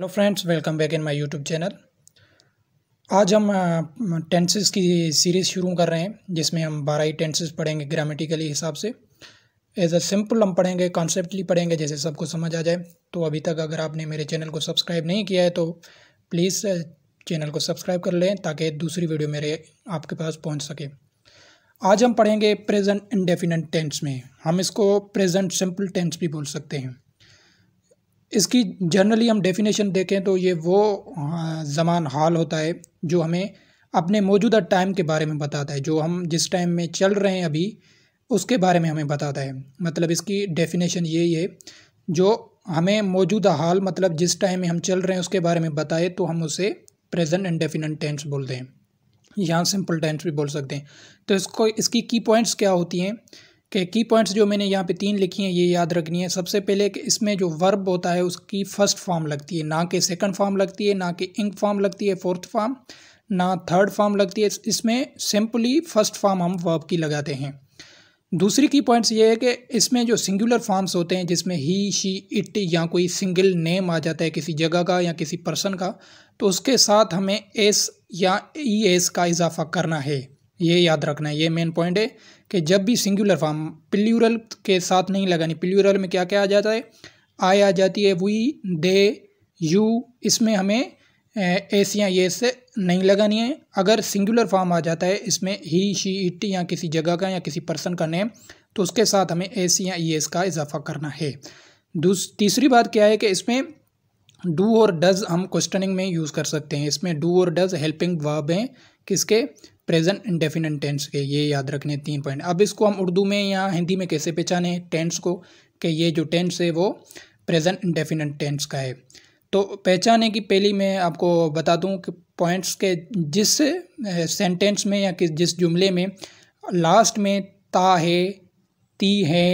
hello friends welcome back in my YouTube channel आज हम tenses की सीरीज़ शुरू कर रहे हैं जिसमें हम बारह ही टेंसेस पढ़ेंगे ग्रामेटिकली हिसाब से एज अ सिंपल हम पढ़ेंगे कॉन्सेप्टली पढ़ेंगे जैसे सबको समझ आ जाए तो अभी तक अगर आपने मेरे चैनल को सब्सक्राइब नहीं किया है तो प्लीज़ चैनल को सब्सक्राइब कर लें ताकि दूसरी वीडियो मेरे आपके पास पहुँच सके आज हम पढ़ेंगे प्रेजेंट इंडेफिनेट टेंस में हम इसको प्रेजेंट सिंपल टेंस भी बोल सकते हैं इसकी जनरली हम डेफिनेशन देखें तो ये वो ज़मान हाल होता है जो हमें अपने मौजूदा टाइम के बारे में बताता है जो हम जिस टाइम में चल रहे हैं अभी उसके बारे में हमें बताता है मतलब इसकी डेफिनेशन यही है जो हमें मौजूदा हाल मतलब जिस टाइम में हम चल रहे हैं उसके बारे में बताए तो हम उसे प्रेजेंट एंड डेफिनेट टेंस बोलते हैं यहाँ सिंपल टेंस भी बोल सकते हैं तो इसको इसकी की पॉइंट्स क्या होती हैं के की पॉइंट्स जो मैंने यहाँ पे तीन लिखी हैं ये याद रखनी है सबसे पहले कि इसमें जो वर्ब होता है उसकी फर्स्ट फॉर्म लगती है ना कि सेकंड फॉर्म लगती है ना कि इंक फॉर्म लगती है फोर्थ फॉर्म ना थर्ड फॉर्म लगती है इसमें सिंपली फर्स्ट फॉर्म हम वर्ब की लगाते हैं दूसरी की पॉइंट्स ये है कि इसमें जो सिंगुलर फॉर्म्स होते हैं जिसमें ही शी इट या कोई सिंगल नेम आ जाता है किसी जगह का या किसी पर्सन का तो उसके साथ हमें एस या ई एस का इजाफा करना है ये याद रखना है ये मेन पॉइंट है कि जब भी सिंगुलर फॉर्म प्ल्यूरल के साथ नहीं लगानी प्ल्यूरल में क्या क्या आ जाता है आय आ जाती है वी दे यू इसमें हमें एस या ये से नहीं लगानी है अगर सिंगुलर फॉर्म आ जाता है इसमें ही शी इट या किसी जगह का या किसी पर्सन का नेम तो उसके साथ हमें एस या ई एस का इजाफा करना है तीसरी बात क्या है कि इसमें डू और डज हम क्वेश्चनिंग में यूज़ कर सकते हैं इसमें डू और डज हेल्पिंग वर्ब हैं किसके प्रेजेंट इंडेफिनेट टेंस के ये याद रखने तीन पॉइंट अब इसको हम उर्दू में या हिंदी में कैसे पहचाने टेंस को कि ये जो टेंस है वो प्रेजेंट इंडेफिनेट टेंस का है तो पहचाने की पहली मैं आपको बता दूं कि पॉइंट्स के जिस सेंटेंस में या किस जिस जुमले में लास्ट में ता है ती है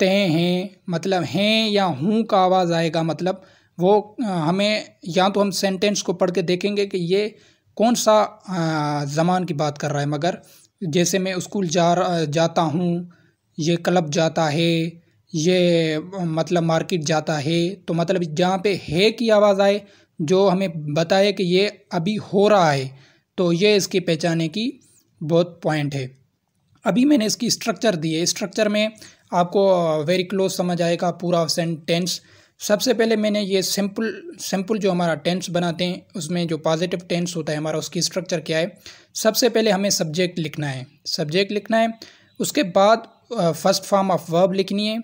ते हैं मतलब हैं या हूँ का आवाज़ आएगा मतलब वो हमें या तो हम सेंटेंस को पढ़ के देखेंगे कि ये कौन सा ज़मान की बात कर रहा है मगर जैसे मैं स्कूल जा जाता हूँ ये क्लब जाता है ये मतलब मार्केट जाता है तो मतलब जहाँ पे है की आवाज़ आए जो हमें बताए कि ये अभी हो रहा है तो ये इसकी पहचाने की बहुत पॉइंट है अभी मैंने इसकी स्ट्रक्चर दी है स्ट्रक्चर में आपको वेरी क्लोज समझ आएगा पूरा सेंटेंस सबसे पहले मैंने ये सिंपल सिंपल जो हमारा टेंस बनाते हैं उसमें जो पॉजिटिव टेंस होता है हमारा उसकी स्ट्रक्चर क्या है सबसे पहले हमें सब्जेक्ट लिखना है सब्जेक्ट लिखना है उसके बाद फर्स्ट फॉर्म ऑफ वर्ब लिखनी है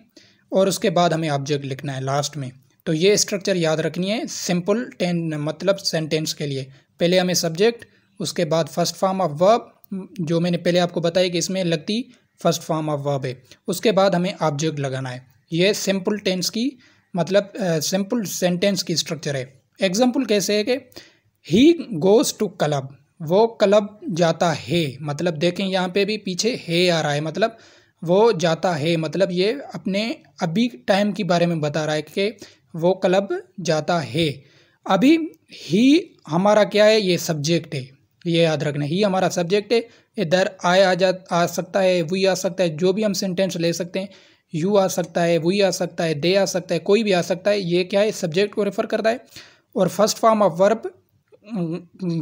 और उसके बाद हमें ऑब्जेक्ट लिखना है लास्ट में तो ये स्ट्रक्चर याद रखनी है सिंपल टें मतलब सेंटेंस के लिए पहले हमें सब्जेक्ट उसके बाद फर्स्ट फॉर्म ऑफ वर्ब जो मैंने पहले आपको बताया कि इसमें लगती फर्स्ट फॉर्म ऑफ वर्ब है उसके बाद हमें ऑब्जेक्ट लगाना है ये सिंपल टेंस की मतलब सिंपल सेंटेंस की स्ट्रक्चर है एग्जाम्पल कैसे है कि ही गोज़ टू क्लब वो क्लब जाता है मतलब देखें यहाँ पे भी पीछे है आ रहा है मतलब वो जाता है मतलब ये अपने अभी टाइम के बारे में बता रहा है कि वो क्लब जाता है अभी ही हमारा क्या है ये सब्जेक्ट है ये याद रखना ही हमारा सब्जेक्ट है इधर आए आ जा आ सकता है वी आ सकता है जो भी हम सेंटेंस ले सकते हैं यू आ सकता है वी आ सकता है दे आ सकता है कोई भी आ सकता है ये क्या है सब्जेक्ट को रेफ़र करता है और first form of verb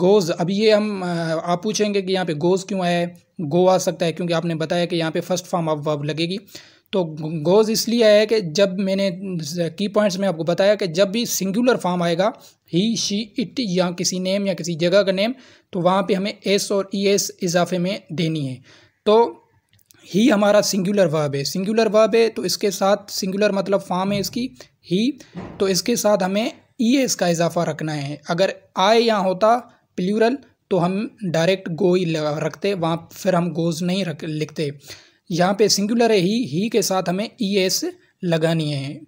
goes अभी ये हम आप पूछेंगे कि यहाँ पे गोज़ क्यों आया है गो आ सकता है क्योंकि आपने बताया कि यहाँ पे फर्स्ट फॉर्म ऑफ वर्ब लगेगी तो गोज़ इसलिए आया है कि जब मैंने की पॉइंट्स में आपको बताया कि जब भी सिंगुलर फॉर्म आएगा ही शी इट या किसी नेम या किसी जगह का नेम तो वहाँ पर हमें एस और ई एस इजाफे में देनी है तो ही हमारा सिंगुलर वर्ब है सिंगुलर वर्ब है तो इसके साथ सिंगुलर मतलब फॉर्म है इसकी ही तो इसके साथ हमें ई e एस का इजाफा रखना है अगर आए यहाँ होता प्लूरल तो हम डायरेक्ट गो ही रखते वहाँ फिर हम गोज नहीं रख लिखते यहाँ पे सिंगुलर है ही ही के साथ हमें ई e एस लगानी है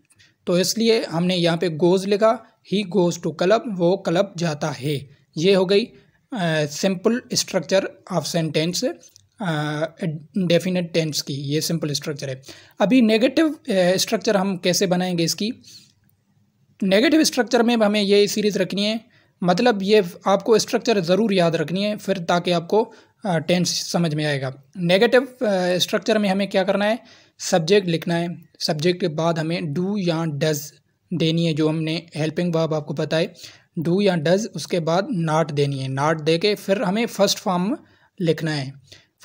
तो इसलिए हमने यहाँ पे गोज लिखा ही गोज़ टू क्लब वो क्लब जाता है ये हो गई simple structure of sentence definite tense की ये सिंपल स्ट्रक्चर है अभी नेगेटिव स्ट्रक्चर हम कैसे बनाएंगे इसकी नेगेटिव स्ट्रक्चर में हमें ये सीरीज़ रखनी है मतलब ये आपको स्ट्रक्चर ज़रूर याद रखनी है फिर ताकि आपको टेंस समझ में आएगा नेगेटिव स्ट्रक्चर में हमें क्या करना है सब्जेक्ट लिखना है सब्जेक्ट के बाद हमें डू या डज देनी है जो हमने हेल्पिंग वर्ब आपको बताए डू या डज उसके बाद नाट देनी है नाट दे के फिर हमें फर्स्ट फॉर्म लिखना है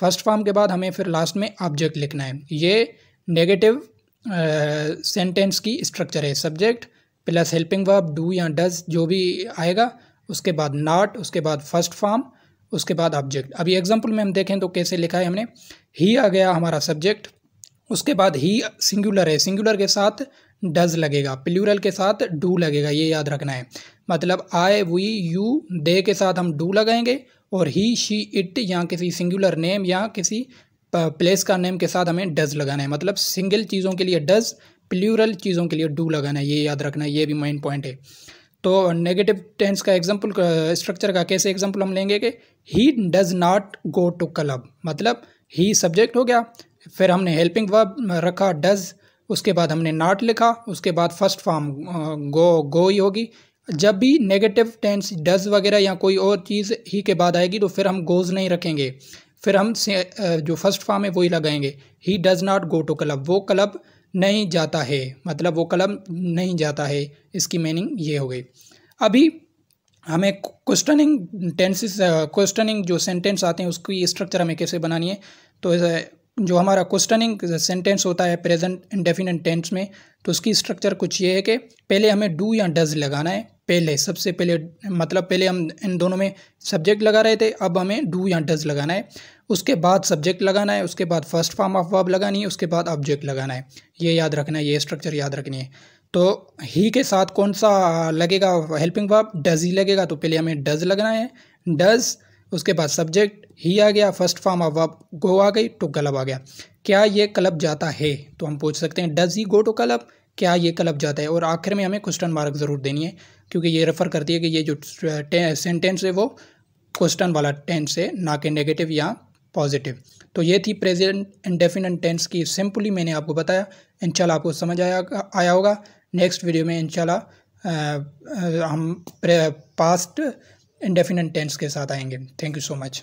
फर्स्ट फॉर्म के बाद हमें फिर लास्ट में ऑब्जेक्ट लिखना है ये नेगेटिव सेंटेंस की स्ट्रक्चर है subject plus helping verb do या डज जो भी आएगा उसके बाद नॉट उसके बाद फर्स्ट फॉर्म उसके बाद ऑब्जेक्ट अभी एग्जाम्पल में हम देखें तो कैसे लिखा है हमने ही आ गया हमारा सब्जेक्ट उसके बाद ही सिंगुलर है सिंगुलर के साथ डज लगेगा प्लूरल के साथ डू लगेगा ये याद रखना है मतलब आई वी यू दे के साथ हम डू लगाएंगे और ही शी इट या किसी सिंगुलर नेम या किसी प्लेस uh, का नेम के साथ हमें डज लगाना है मतलब सिंगल चीज़ों के लिए डज प्लूरल चीज़ों के लिए डू लगाना है ये याद रखना है ये भी मेन पॉइंट है तो नेगेटिव टेंस का एग्जाम्पल स्ट्रक्चर uh, का कैसे एग्जाम्पल हम लेंगे कि he does not go to club मतलब ही सब्जेक्ट हो गया फिर हमने हेल्पिंग वर्ब रखा डज उसके बाद हमने नाट लिखा उसके बाद फर्स्ट फॉर्म गो गो ही होगी जब भी नेगेटिव टेंस डज वगैरह या कोई और चीज़ ही के बाद आएगी तो फिर हम गोज़ नहीं रखेंगे फिर हम से, जो फर्स्ट फॉर्म है वही लगाएंगे he does not go to club वो क्लब नहीं जाता है मतलब वो क्लब नहीं जाता है इसकी मीनिंग ये हो गई अभी हमें क्वेश्चनिंग टेंसेस क्वेश्चनिंग जो सेंटेंस आते हैं उसकी स्ट्रक्चर हमें कैसे बनानी है तो जो हमारा क्वेश्चनिंग सेंटेंस होता है प्रेजेंट इंडेफिनेट टेंस में तो उसकी स्ट्रक्चर कुछ ये है कि पहले हमें डू या डज लगाना है पहले सबसे पहले मतलब पहले हम इन दोनों में सब्जेक्ट लगा रहे थे अब हमें डू या डज लगाना है उसके बाद सब्जेक्ट लगाना है उसके बाद फर्स्ट फॉर्म ऑफ वर्ब लगानी है उसके बाद ऑब्जेक्ट लगाना है ये याद रखना है ये स्ट्रक्चर याद रखनी है तो ही के साथ कौन सा लगेगा हेल्पिंग वर्ब डज ही लगेगा तो पहले हमें डज लगना है डज उसके बाद सब्जेक्ट ही आ गया first form of verb go आ गई टू तो क्लब आ गया क्या ये क्लब जाता है तो हम पूछ सकते हैं does he go to club क्या ये क्लब जाता है और आखिर में हमें क्वेश्चन मार्क ज़रूर देनी है क्योंकि ये रेफ़र करती है कि ये जो सेंटेंस है वो क्वेश्चन वाला टेंस है ना कि नेगेटिव या पॉजिटिव तो ये थी प्रेजेंट इंडेफिनेट टेंस की सिंपली मैंने आपको बताया इंशाल्लाह आपको समझ आया आया होगा नेक्स्ट वीडियो में इंशाल्लाह हम पास्ट इंडेफिनेट टेंस के साथ आएंगे थैंक यू सो मच